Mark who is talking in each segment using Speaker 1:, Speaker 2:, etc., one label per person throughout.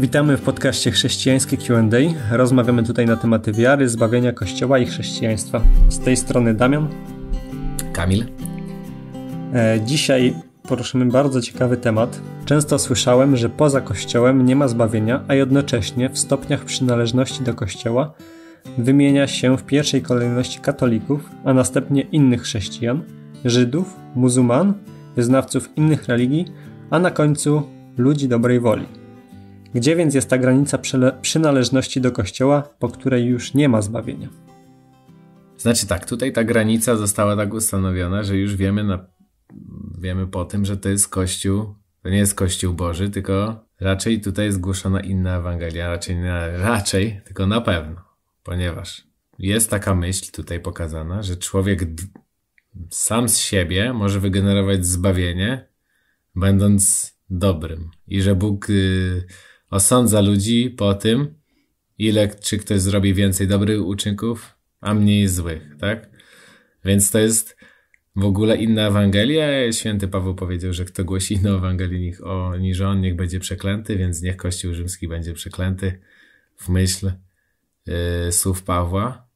Speaker 1: Witamy w podcaście Chrześcijańskie QA. Rozmawiamy tutaj na tematy wiary, zbawienia Kościoła i chrześcijaństwa. Z tej strony Damian. Kamil. E, dzisiaj poruszymy bardzo ciekawy temat. Często słyszałem, że poza Kościołem nie ma zbawienia, a jednocześnie w stopniach przynależności do Kościoła wymienia się w pierwszej kolejności katolików, a następnie innych chrześcijan, Żydów, muzułman, wyznawców innych religii, a na końcu ludzi dobrej woli. Gdzie więc jest ta granica przynależności do Kościoła, po której już nie ma zbawienia?
Speaker 2: Znaczy tak, tutaj ta granica została tak ustanowiona, że już wiemy, na, wiemy po tym, że to jest Kościół, to nie jest Kościół Boży, tylko raczej tutaj jest głoszona inna Ewangelia, raczej, raczej tylko na pewno, ponieważ jest taka myśl tutaj pokazana, że człowiek sam z siebie może wygenerować zbawienie, będąc dobrym i że Bóg y, osądza ludzi po tym, ile, czy ktoś zrobi więcej dobrych uczynków, a mniej złych, tak? Więc to jest w ogóle inna Ewangelia. Święty Paweł powiedział, że kto głosi inną Ewangelię niż on, niech będzie przeklęty, więc niech Kościół Rzymski będzie przeklęty w myśl yy, słów Pawła.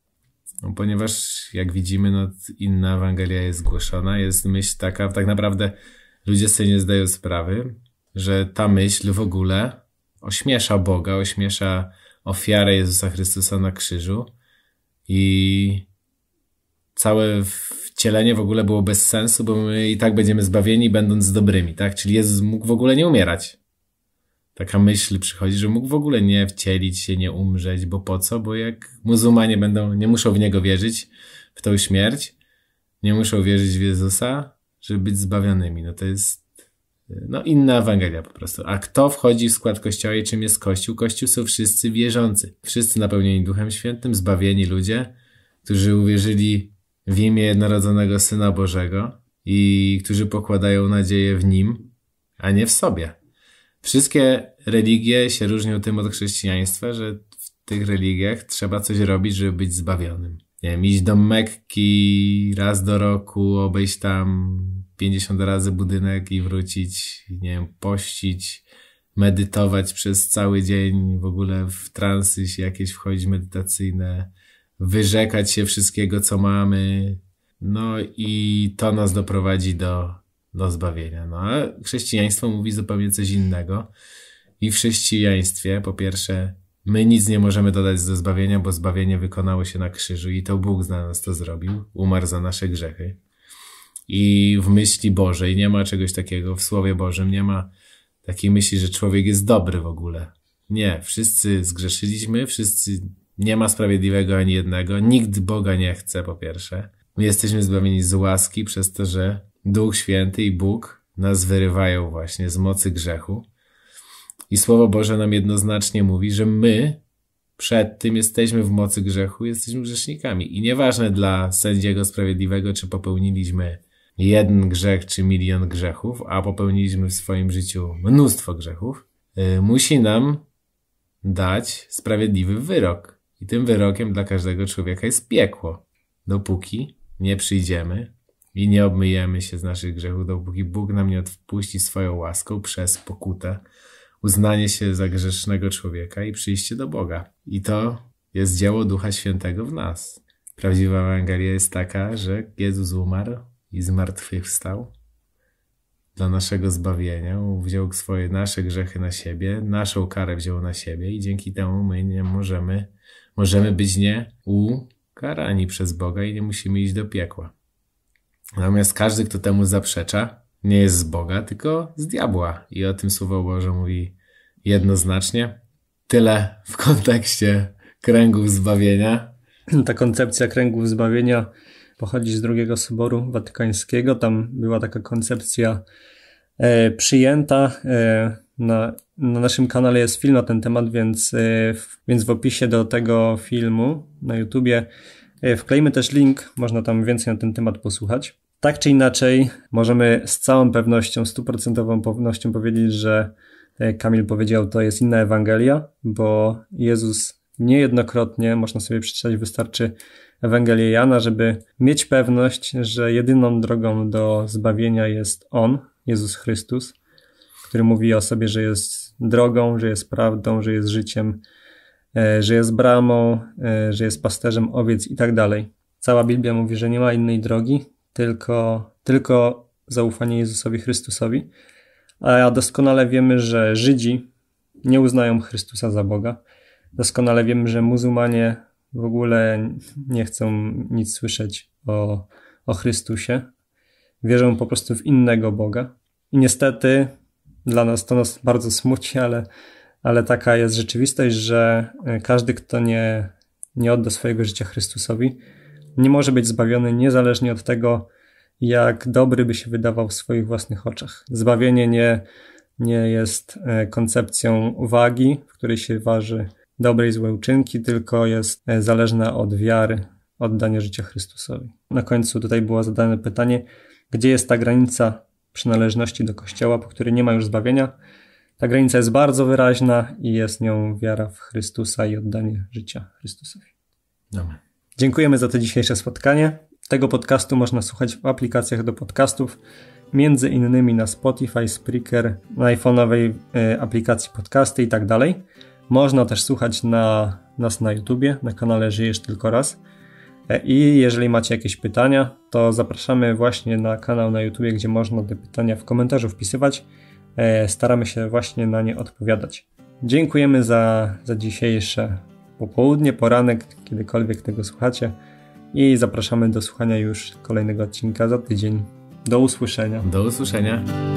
Speaker 2: No, ponieważ jak widzimy, no, inna Ewangelia jest głoszona, jest myśl taka, tak naprawdę ludzie sobie nie zdają sprawy, że ta myśl w ogóle ośmiesza Boga, ośmiesza ofiarę Jezusa Chrystusa na krzyżu i całe wcielenie w ogóle było bez sensu, bo my i tak będziemy zbawieni będąc dobrymi, tak? Czyli Jezus mógł w ogóle nie umierać. Taka myśl przychodzi, że mógł w ogóle nie wcielić się, nie umrzeć, bo po co? Bo jak muzułmanie będą, nie muszą w Niego wierzyć, w tą śmierć, nie muszą wierzyć w Jezusa, żeby być zbawionymi. No to jest no, inne Ewangelia po prostu. A kto wchodzi w skład Kościoła i czym jest Kościół? Kościół są wszyscy wierzący. Wszyscy napełnieni Duchem Świętym, zbawieni ludzie, którzy uwierzyli w imię jednorodzonego Syna Bożego i którzy pokładają nadzieję w Nim, a nie w sobie. Wszystkie religie się różnią tym od chrześcijaństwa, że w tych religiach trzeba coś robić, żeby być zbawionym nie wiem, iść do Mekki raz do roku, obejść tam 50 razy budynek i wrócić, nie wiem, pościć, medytować przez cały dzień, w ogóle w transy się jakieś wchodzić medytacyjne, wyrzekać się wszystkiego, co mamy. No i to nas doprowadzi do, do zbawienia. No a chrześcijaństwo mówi zupełnie coś innego. I w chrześcijaństwie, po pierwsze, My nic nie możemy dodać do zbawienia, bo zbawienie wykonało się na krzyżu i to Bóg za nas to zrobił, umarł za nasze grzechy. I w myśli Bożej nie ma czegoś takiego, w Słowie Bożym nie ma takiej myśli, że człowiek jest dobry w ogóle. Nie, wszyscy zgrzeszyliśmy, wszyscy nie ma sprawiedliwego ani jednego, nikt Boga nie chce po pierwsze. My jesteśmy zbawieni z łaski przez to, że Duch Święty i Bóg nas wyrywają właśnie z mocy grzechu i Słowo Boże nam jednoznacznie mówi, że my przed tym jesteśmy w mocy grzechu, jesteśmy grzesznikami. I nieważne dla sędziego sprawiedliwego, czy popełniliśmy jeden grzech, czy milion grzechów, a popełniliśmy w swoim życiu mnóstwo grzechów, yy, musi nam dać sprawiedliwy wyrok. I tym wyrokiem dla każdego człowieka jest piekło. Dopóki nie przyjdziemy i nie obmyjemy się z naszych grzechów, dopóki Bóg nam nie odpuści swoją łaską przez pokutę, uznanie się za grzesznego człowieka i przyjście do Boga. I to jest dzieło Ducha Świętego w nas. Prawdziwa Ewangelia jest taka, że Jezus umarł i zmartwychwstał dla naszego zbawienia, wziął swoje nasze grzechy na siebie, naszą karę wziął na siebie i dzięki temu my nie możemy, możemy być nie ukarani przez Boga i nie musimy iść do piekła. Natomiast każdy, kto temu zaprzecza, nie jest z Boga, tylko z diabła. I o tym Słowo Boże mówi jednoznacznie. Tyle w kontekście
Speaker 1: kręgów zbawienia. No, ta koncepcja kręgów zbawienia pochodzi z drugiego soboru watykańskiego. Tam była taka koncepcja e, przyjęta. E, na, na, naszym kanale jest film na ten temat, więc, e, w, więc w opisie do tego filmu na YouTubie e, wklejmy też link, można tam więcej na ten temat posłuchać. Tak czy inaczej, możemy z całą pewnością, stuprocentową pewnością powiedzieć, że tak e, jak Kamil powiedział, to jest inna Ewangelia, bo Jezus niejednokrotnie, można sobie przeczytać, wystarczy Ewangelię Jana, żeby mieć pewność, że jedyną drogą do zbawienia jest On, Jezus Chrystus, który mówi o sobie, że jest drogą, że jest prawdą, że jest życiem, e, że jest bramą, e, że jest pasterzem owiec i tak dalej. Cała Biblia mówi, że nie ma innej drogi, tylko, tylko zaufanie Jezusowi Chrystusowi. A doskonale wiemy, że Żydzi nie uznają Chrystusa za Boga. Doskonale wiemy, że muzułmanie w ogóle nie chcą nic słyszeć o, o Chrystusie. Wierzą po prostu w innego Boga. I niestety dla nas to nas bardzo smuci, ale, ale taka jest rzeczywistość, że e, każdy, kto nie, nie odda swojego życia Chrystusowi, nie może być zbawiony niezależnie od tego, jak dobry by się wydawał w swoich własnych oczach. Zbawienie nie, nie jest e, koncepcją wagi, w której się waży dobre i złe uczynki, tylko jest e, zależna od wiary, oddania życia Chrystusowi. Na końcu tutaj było zadane pytanie, gdzie jest ta granica przynależności do Kościoła, po której nie ma już zbawienia? Ta granica jest bardzo wyraźna i jest nią wiara w Chrystusa i oddanie życia Chrystusowi. Amen. Dziękujemy za to dzisiejsze spotkanie. Tego podcastu można słuchać w aplikacjach do podcastów, między innymi na Spotify, Spreaker, na iPhone'owej e, aplikacji podcasty i tak dalej. Można też słuchać na nas na YouTubie, na kanale Żyjesz Tylko Raz. E, I jeżeli macie jakieś pytania, to zapraszamy właśnie na kanał na YouTube, gdzie można te pytania w komentarzu wpisywać. E, staramy się właśnie na nie odpowiadać. Dziękujemy za, za dzisiejsze popołudnie, poranek, kiedykolwiek tego słuchacie. I zapraszamy do słuchania już kolejnego odcinka za tydzień. Do usłyszenia. Do usłyszenia.